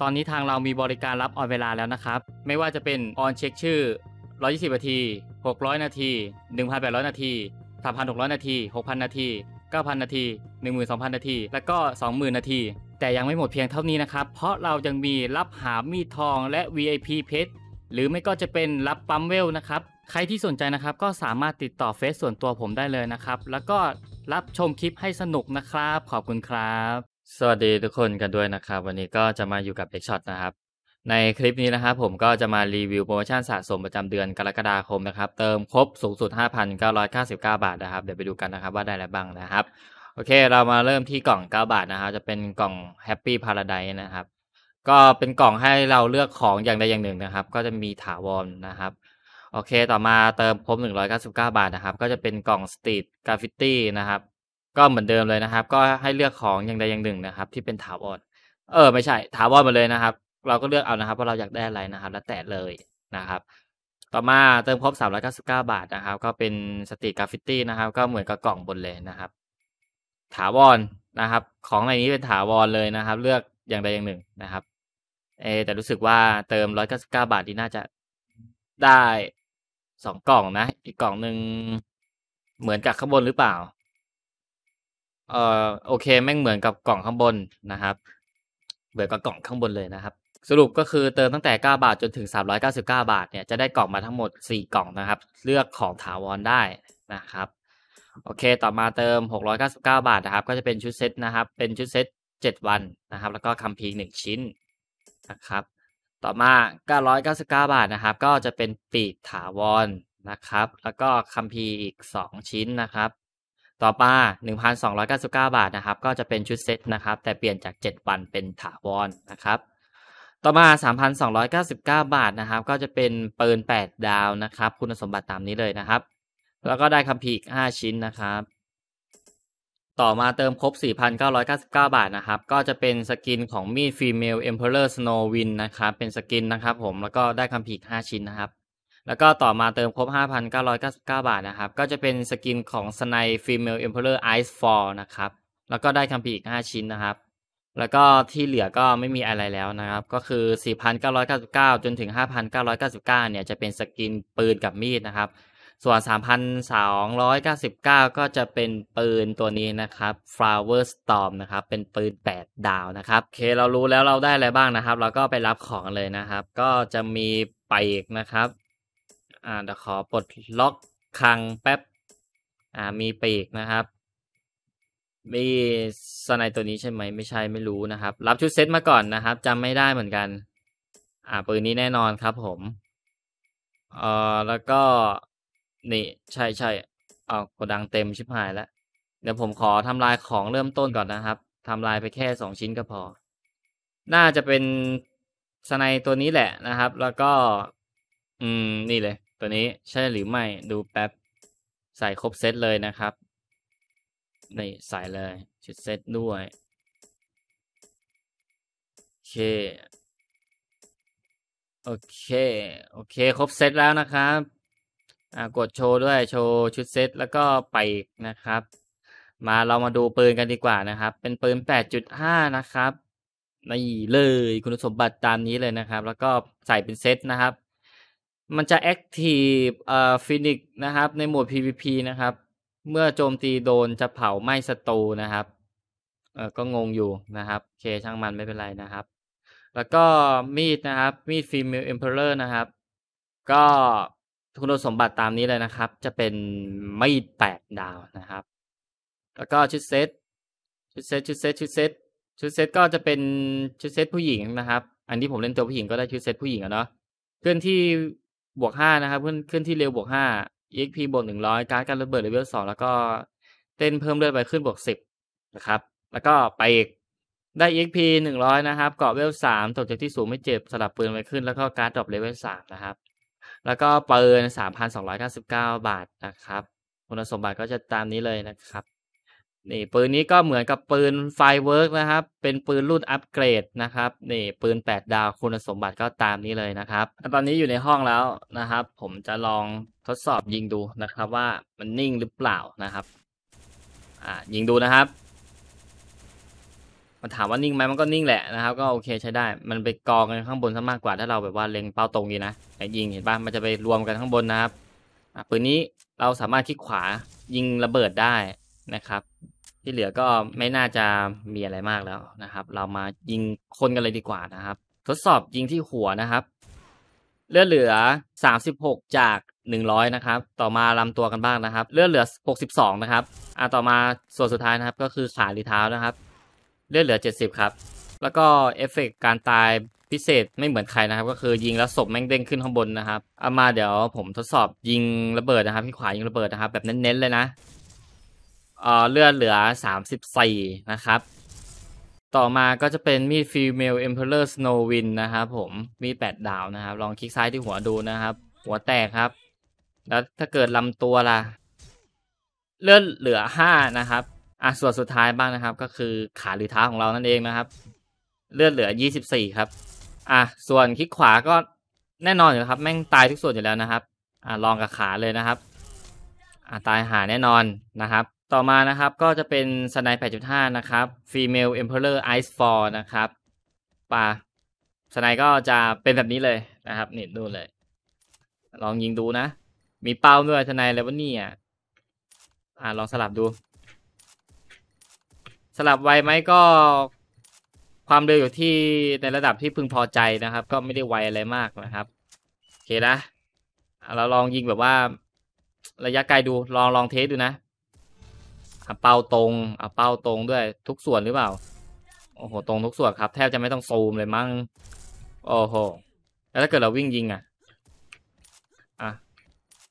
ตอนนี้ทางเรามีบริการรับออนเวลาแล้วนะครับ ไม่ว่าจะเป็น ออนเช็คชื่อ 120 นาที 600 นาที 1,800 นาที 3,600 นาที 6,000 นาที 9,000 นาที 12,000 นาที และก็ 20,000 นาที แต่ยังไม่หมดเพียงเท่านี้นะครับ เพราะเรายังมีรับหามีทองและ VIP เพชรหรือไม่ก็จะเป็นรับปั๊มเวลนะครับใครที่สนใจนะครับก็สามารถติดต่อเฟซส่วนตัวผมได้เลยนะครับแล้วก็รับชมคลิปให้สนุกนะครับ ขอบคุณครับสวัสดีทุกคนกันด้วยนะครับ วันนี้ก็จะมาอยู่กับเอ็กช็อตนะครับ ในคลิปนี้นะครับ ผมก็จะมารีวิวโปรโมชั่นสะสมประจำเดือนกรกฎาคมนะครับ เติมครบสูงสุด5,999 บาทนะครับ เดี๋ยวไปดูกันนะครับว่าได้อะไรบ้างนะครับ โอเค เรามาเริ่มที่กล่อง 9 บาทนะครับ จะเป็นกล่อง Happy Paradise นะครับ ก็เป็นกล่องให้เราเลือกของอย่างใดอย่างหนึ่งนะครับ ก็จะมีถาวรนะครับโอเคต่อมาเติมครบ199บาทนะครับ ก็จะเป็นกล่องสตรีทกราฟิตี้นะครับก็เหมือนเดิมเลยนะครับ ก็ให้เลือกของอย่างใดอย่างหนึ่งนะครับ ที่เป็นถาวรเออไม่ใช่ ถาวรมาเลยนะครับ เราก็เลือกเอานะครับว่าเราอยากได้อะไรนะครับ แล้วแต่เลยนะครับ ต่อมาเติมครบ399บาทนะครับ ก็เป็นสติกราฟิตี้นะครับก็เหมือนกับกล่องบนเลยนะครับ ถาวรนะครับ ของในนี้เป็นถาวรเลยนะครับ เลือกอย่างใดอย่างหนึ่งนะครับเอแต่รู้สึกว่าเติม199บาทที่น่าจะได้สองกล่องนะ อีกกล่องหนึ่งเหมือนกับข้างบนหรือเปล่าเอ่อโอเคแม่งเหมือนกับกล่องข้างบนนะครับเหมือนกับกล่องข้างบนเลยนะครับ สรุปก็คือเติมตั้งแต่ 9 บาทจนถึง 399 บาทเนี่ยจะได้กล่องมาทั้งหมด 4 กล่องนะครับ เลือกของถาวรได้นะครับโอเค ต่อมาเติม 699 บาทนะครับ ก็จะเป็นชุดเซตนะครับ เป็นชุดเซต7 วันนะครับ แล้วก็คัมภีร์1ชิ้นนะครับ ต่อมา 999 บาทนะครับ ก็จะเป็นปีกถาวรนะครับ แล้วก็คัมภีร์อีก 2 ชิ้นนะครับต่อมา1,299 บาทนะครับ ก็จะเป็นชุดเซ็ตนะครับ แต่เปลี่ยนจาก 7 วันเป็นถาวรนนะครับ ต่อมา 3,299 บาทนะครับ ก็จะเป็นปืน8 ดาวนะครับ คุณสมบัติตามนี้เลยนะครับ แล้วก็ได้คำพีก 5 ชิ้นนะครับ ต่อมาเติมครบ4,999 บาทนะครับ ก็จะเป็นสกินของมีดฟีเมลเอ็มเพอร์เลอร์สโนนะครับ เป็นสกินนะครับ ผมแล้วก็ได้คำพีีก 5 ชิ้นนะครับแล้วก็ต่อมาเติมครบ5,999 บาทนะครับ ก็จะเป็นสกินของสไนฟีเมลเอ็มเพลเลอร์ไอซ์ฟอล์นะครับ แล้วก็ได้คัมภีร์อีก 5 ชิ้นนะครับ แล้วก็ที่เหลือก็ไม่มีอะไรแล้วนะครับ ก็คือ 4,999 จนถึง 5,999 เนี่ย จะเป็นสกินปืนกับมีดนะครับ ส่วน 3,299 ก็จะเป็นปืนตัวนี้นะครับ Flower Storm นะครับ เป็นปืน 8 ดาวนะครับโอเคเรารู้แล้วเราได้อะไรบ้างนะครับ เราก็ไปรับของเลยนะครับ ก็จะมีไปอีกนะครับอ่าเดี๋ยวขอปลดล็อกคังแป๊บ อ่า มีปีกนะครับ มีสไนตัวนี้ใช่ไหม ไม่ใช่ ไม่รู้นะครับ รับชุดเซตมาก่อนนะครับจำไม่ได้เหมือนกัน อ่า ปืนนี้แน่นอนครับผม เอ่อแล้วก็ นี่ ใช่ใช่เอากดังเต็มชิบหายแล้วเดี๋ยวผมขอทำลายของเริ่มต้นก่อนนะครับทำลายไปแค่สองชิ้นก็พอ น่าจะเป็นสไนตัวนี้แหละนะครับ แล้วก็ อืมนี่เลยตัวนี้ใช่หรือไม่ดูแป๊บ ใส่ครบเซตเลยนะครับนี่ใส่เลยชุดเซตด้วย โอเค โอเคโอเคครบเซตแล้วนะครับ กดโชว์ด้วยโชว์ชุดเซตแล้วก็ไปนะครับ มาเรามาดูปืนกันดีกว่านะครับ เป็นปืน 8.5 นะครับนี่เลยคุณสมบัติตามนี้เลยนะครับ แล้วก็ใส่เป็นเซตนะครับมันจะ Active เอ่อฟินิกนะครับในหมวด PVP นะครับ เมื่อโจมตีโดนจะเผาไหม้ศัตรูนะครับเออก็งงอยู่นะครับเคช่างมันไม่เป็นไรนะครับ แล้วก็มีดนะครับมีดฟิลิลเอ็มเพลเลอร์นะครับ ก็คุณสมบัติตามนี้เลยนะครับ จะเป็นมีดแปดดาวนะครับ แล้วก็ชุดเซตชุดเซตชุดเซตชุดเซตชุดเซตก็จะเป็นชุดเซตผู้หญิงนะครับ อันที่ผมเล่นตัวผู้หญิงก็ได้ชุดเซตผู้หญิงอะเนาะเคลื่อนที่บวกห้านะครับ ขึ้นขึ้นที่เร็วบวกห้า exp บวกหนึ่งร้อยการ์ดการระเบิดเลเวลสองแล้วก็เต้นเพิ่มเลือดไปขึ้นบวกสิบนะครับ แล้วก็ไปอีกได้ exp หนึ่งร้อยนะครับเกาะเวลสามตกจากที่สูงไม่เจ็บสลับปืนไปขึ้นแล้วก็การ์ดดรอปเลเวลสามนะครับแล้วก็ปืนสามพันสองร้อยเก้าสิบเก้าบาทนะครับคุณสมบัติก็จะตามนี้เลยนะครับนี่ปืนนี้ก็เหมือนกับปืนไฟเวิร์กนะครับ เป็นปืนรุ่นอัปเกรดนะครับ นี่ปืน 8 ดาวคุณสมบัติก็ตามนี้เลยนะครับ ตอนนี้อยู่ในห้องแล้วนะครับ ผมจะลองทดสอบยิงดูนะครับว่ามันนิ่งหรือเปล่านะครับอ่า ยิงดูนะครับ มันถามว่านิ่งไหมมันก็นิ่งแหละนะครับ ก็โอเคใช้ได้ มันไปกองกันข้างบนซะมากกว่า ถ้าเราแบบว่าเล็งเป้าตรงนี้นะ ยิงเห็นปะมันจะไปรวมกันข้างบนนะครับ ปืนนี้เราสามารถคลิกขวายิงระเบิดได้นะครับที่เหลือก็ไม่น่าจะมีอะไรมากแล้วนะครับ เรามายิงคนกันเลยดีกว่านะครับ ทดสอบยิงที่หัวนะครับ เลือดเหลือ 36 จาก 100 นะครับ ต่อมาลำตัวกันบ้างนะครับ เลือดเหลือ 62 นะครับอ่าต่อมาส่วนสุดท้ายนะครับ ก็คือขาหรือเท้านะครับ เลือดเหลือ 70 ครับ แล้วก็เอฟเฟกการตายพิเศษไม่เหมือนใครนะครับ ก็คือยิงแล้วศพแม่งเด้งขึ้นข้างบนนะครับเอามาเดี๋ยวผมทดสอบยิงระเบิดนะครับที่ขวายิงระเบิดนะครับแบบเน้นๆเลยนะเลือดเหลือ34นะครับ ต่อมาก็จะเป็นมีดฟีเมลเอ็มเพลเลอร์สโนวินนะครับผมมีแ8ดาวนะครับ ลองคลิกซ้ายที่หัวดูนะครับ หัวแตกครับ แล้วถ้าเกิดลำตัวล่ะ เลือดเหลือ 5 นะครับอ่ะส่วนสุดท้ายบ้างนะครับ ก็คือขาหรือเท้าของเรานั่นเองนะครับ เลือดเหลือ 24 ครับ อ่ะส่วนคลิกขวาก็แน่นอนอยู่ครับ แม่งตายทุกส่วนอยู่แล้วนะครับอ่ะลองกับขาเลยนะครับอ่ะตายหาแน่นอนนะครับต่อมานะครับก็จะเป็นสไนแปดจุดห้านะครับ Female Emperor Ice Fall นะครับปลาสไนก็จะเป็นแบบนี้เลยนะครับนี่ดูเลย ลองยิงดูนะ มีเป้าด้วยสไนเลยวลนี่อ่ะลองสลับดู สลับไวไหมก็ความเร็วอยู่ที่ในระดับที่พึงพอใจนะครับ ก็ไม่ได้ไวอะไรมากนะครับโอเคนะเราลองยิงแบบว่าระยะไกลดูลองลองเทสดูนะเป้าตรงเอาเป้าตรงด้วย ทุกส่วนหรือเปล่า โอ้โห ตรงทุกส่วนครับ แทบจะไม่ต้องซูมเลยมั้งโอ้โหแล้วถ้าเกิดเราวิ่งยิงอ่ะอ่ะ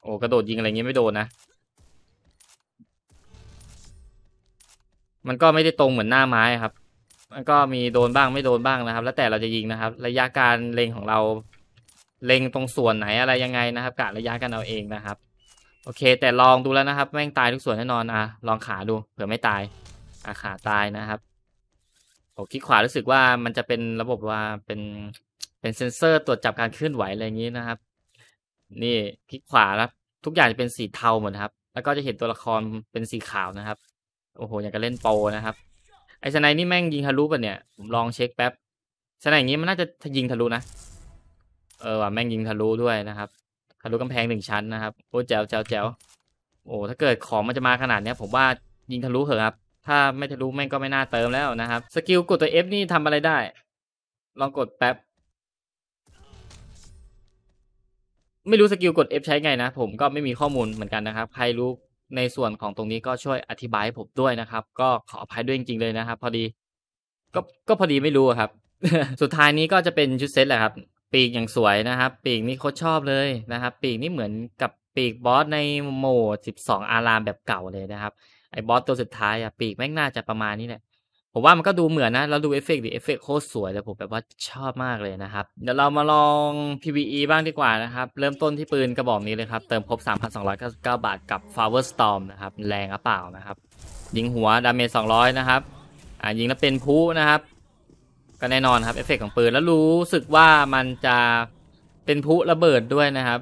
โอ้กระโดดยิงอะไรเงี้ยไม่โดนนะมันก็ไม่ได้ตรงเหมือนหน้าไม้ครับ มันก็มีโดนบ้างไม่โดนบ้างนะครับ แล้วแต่เราจะยิงนะครับ ระยะการเล็งของเราเล็งตรงส่วนไหนอะไรยังไงนะครับกะระยะกันเอาเองนะครับโอเคแต่ลองดูแล้วนะครับ แม่งตายทุกส่วนแน่นอนอ่ะลองขาดูเผื่อไม่ตายอ่ะขาตายนะครับผมคลิกขวารู้สึกว่ามันจะเป็นระบบว่าเป็นเป็นเซ็นเซอร์ตรวจจับการเคลื่อนไหวอะไรอย่างนี้นะครับ นี่คลิกขวาครับทุกอย่างจะเป็นสีเทาหมดครับ แล้วก็จะเห็นตัวละครเป็นสีขาวนะครับโอ้โห อยากจะเล่นโปนะครับ ไอ้สไนนี่แม่งยิงทะลุป่ะเนี่ยผมลองเช็คแป๊บสไนอย่างนี้มันน่าจะยิงทะลุนะเออว่าแม่งยิงทะลุด้วยนะครับทะลุกำแพงหนึ่งชั้นนะครับโอ้แจ๋วแจ๋วแจ๋วโอ้ถ้าเกิดของมันจะมาขนาดนี้ผมว่ายิงทะลุเหอะครับ ถ้าไม่ทะลุแม่งก็ไม่น่าเติมแล้วนะครับสกิลกดตัวเอฟนี่ทำอะไรได้ ลองกดแป๊บไม่รู้สกิลกดเอฟใช้ไงนะผมก็ไม่มีข้อมูลเหมือนกันนะครับใครรู้ในส่วนของตรงนี้ก็ช่วยอธิบายให้ผมด้วยนะครับ ก็ขออภัยด้วยจริงๆ เลยนะครับ พอดี ก็ก็พอดีไม่รู้ครับสุดท้ายนี้ก็จะเป็นชุด เซตแหละครับปีกอย่างสวยนะครับ ปีกนี่โคตรชอบเลยนะครับ ปีกนี่เหมือนกับปีกบอสในโหมด 12 อารามแบบเก่าเลยนะครับไอ้บอสตัวสุดท้ายอะปีกแม่งน่าจะประมาณนี้แหละผมว่ามันก็ดูเหมือนนะเราดูเอฟเฟกต์ดิเอฟเฟกต์โคตรสวยเลยผมแบบว่าชอบมากเลยนะครับ เดี๋ยวเรามาลอง PVE บ้างดีกว่านะครับ เริ่มต้นที่ปืนกระบอกนี้เลยครับเติมครบ 3,299 บาทกับ Flower Storm นะครับแรงอะเปล่านะครับยิงหัวดาเมจ 200 นะครับ อ่ายิงแล้วเป็นพุนะครับก็แน่นอนครับเอฟเฟกของปืนแล้วรู้สึกว่ามันจะเป็นพุระเบิดด้วยนะครับ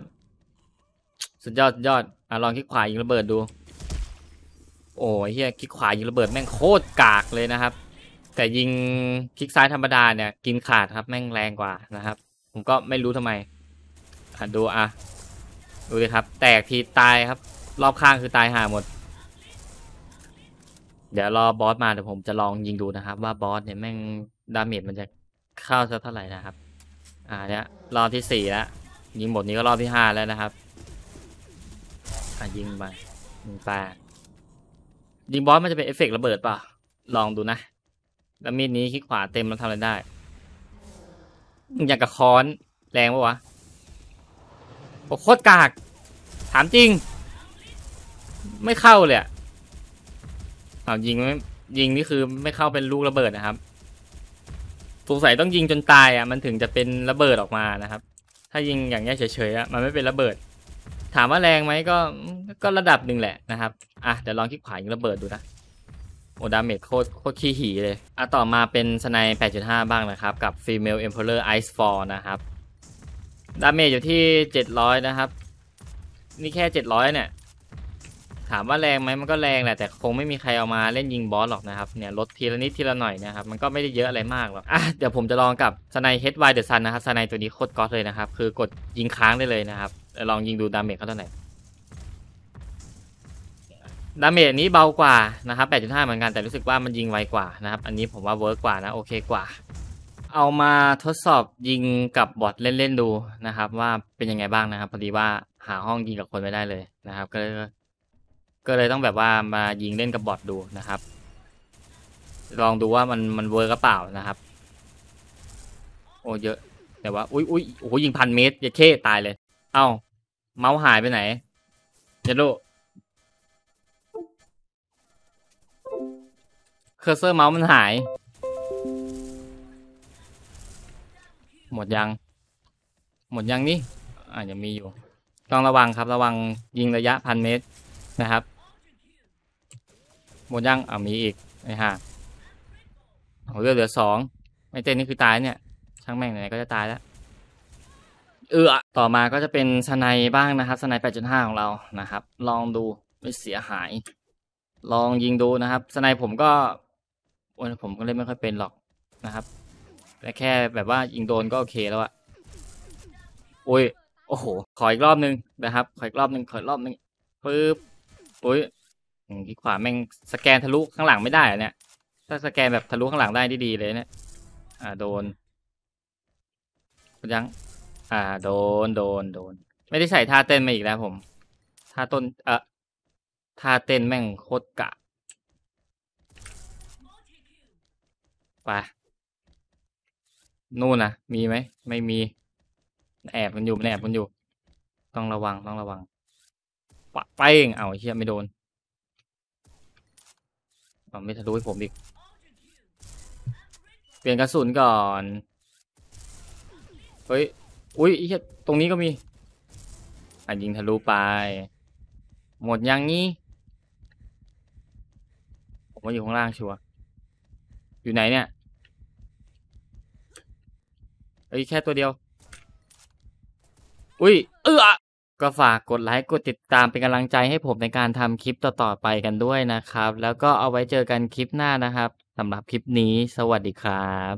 สุดยอดสุดยอดอลองคลิกขวายิงระเบิดดู โอ้ยเฮียคลิกขวายิงระเบิดแม่งโคตรกากเลยนะครับ แต่ยิงคลิกซ้ายธรรมดาเนี่ยกินขาดครับ แม่งแรงกว่านะครับ ผมก็ไม่รู้ทำไมอะดูอ่ะดูเลยครับ แตกทีตายครับรอบข้างคือตายห่าหมด เดี๋ยวรอบอสมาเดี๋ยวผมจะลองยิงดูนะครับ ว่าบอสเนี่ยแม่งดาเมจมันจะเข้าสักเท่าไหร่นะครับ อ่าเนี่ยรอบที่สี่แล้วยิงหมดนี้ก็รอบที่ห้าแล้วนะครับอ่ายิงไปยิงไปยิงบอสมันจะเป็นเอฟเฟกระเบิดป่ะลองดูนะแล้วมีดนี้คลิกขวาเต็มแล้วทำอะไรได้ อย่างกับค้อนแรงปะวะโคตรกาก ถามจริง ไม่เข้าเลยอ่ะยิงไม่ยิงนี่คือไม่เข้าเป็นลูกระเบิดนะครับสงสัยต้องยิงจนตายอ่ะมันถึงจะเป็นระเบิดออกมานะครับ ถ้ายิงอย่างแยี้เฉยๆอ่ะมันไม่เป็นระเบิด ถามว่าแรงไหมก็ก็ระดับหนึ่งแหละนะครับ อ่ะเดี๋ยวลองคลิกขวายิงระเบิดดูนะ โอดาเมจโคตรโคตรขี้หีเลยอ่ะต่อมาเป็นสไนป์8.5 บ้างนะครับ กับ Female Emperor Ice Fall นะครับดาเมจอยู่ที่ 700 นะครับ นี่แค่ 700 เนี่ยถามว่าแรงไหมมันก็แรงแหละ แต่คงไม่มีใครเอามาเล่นยิงบอสหรอกนะครับเนี่ยลดทีละนิดทีละหน่อยนะครับ มันก็ไม่ได้เยอะอะไรมากหรอก อ่ะ เดี๋ยวผมจะลองกับสไนเฮดไวเดอะซันนะครับสไนตัวนี้โคตรก๊อตเลยนะครับ คือกดยิงค้างได้เลยนะครับ ลองยิงดูดาเมจเขาเท่าไหร่ดาเมจนี้เบากว่านะครับ 8.5 เหมือนกันแต่รู้สึกว่ามันยิงไวกว่านะครับอันนี้ผมว่าเวิร์กกว่านะโอเคกว่า เอามาทดสอบยิงกับบอทเล่นๆดูนะครับว่าเป็นยังไงบ้างนะครับพอดีว่าหาห้องยิงกับคนไม่ได้เลยนะครับ ก็ก็เลยต้องแบบว่ามายิงเล่นกับบอทดูนะครับ ลองดูว่ามันมันเวิร์กระเปล่านะครับ โอ้เยอะแต่ว่าอุ้ยอุ้ยโอ้โหยิงพันเมตรจะเค่ตายเลย เอ้า เมาส์หายไปไหนเจนโเคอร์เซอร์เมาส์มันหาย หมดยัง หมดยังนี่อ่ายังมีอยู่ต้องระวังครับระวังยิงระยะพันเมตรนะครับหมดยัง อ่ามีอีกนะฮะ่โอ้เลือเหลือสองไม่เต้นนี่คือตายเนี่ย ช่างแม่งไหนก็จะตายแล้ว เออต่อมาก็จะเป็นสไนบ้างนะครับ สไนแปดจุดห้าของเรานะครับ ลองดูไม่เสียหาย ลองยิงดูนะครับสไนผมก็วันผมก็เล่นไม่ค่อยเป็นหรอกนะครับแต่แค่แบบว่ายิงโดนก็โอเคแล้วอะ โอ้ยโอ้โหขออีกรอบนึงนะครับขออีกรอบนึงขออีกรอบนึงปึ๊บโอ้ยคีิกขวาแม่งสแกนทะลุข้างหลังไม่ได้เนี่ย ถ้าสแกนแบบทะลุข้างหลังได้ดีๆเลยเนี่ย อ่าโดน ยัง อ่าโดนโดนโดน ไม่ได้ใส่ท่าเต้นมาอีกแล้วผมท่าต้น เอ่อท่าเต้นแม่งโคตรกะ ไป นู่นนะมีไหม ไม่มี แอบมันอยู่ แอบมันอยู่ ต้องระวังต้องระวัง ปะไปองเอาเฮียไม่โดนเอาไม่ทะลุให้ผมอีกเปลี่ยนกระสุนก่อน เฮ้ย อุ้ยเฮีตรงนี้ก็มี อันยิงทะลุไป หมดยังงี้ ผมมาอยู่ข้างล่างชัวร์อยู่ไหนเนี่ยเฮ้ยแค่ตัวเดียว อุ้ยเออ็ฝากกดไลค์กดติดตามเป็นกำลังใจให้ผมในการทำคลิปต่อๆไปกันด้วยนะครับ แล้วก็เอาไว้เจอกันคลิปหน้านะครับสำหรับคลิปนี้ สวัสดีครับ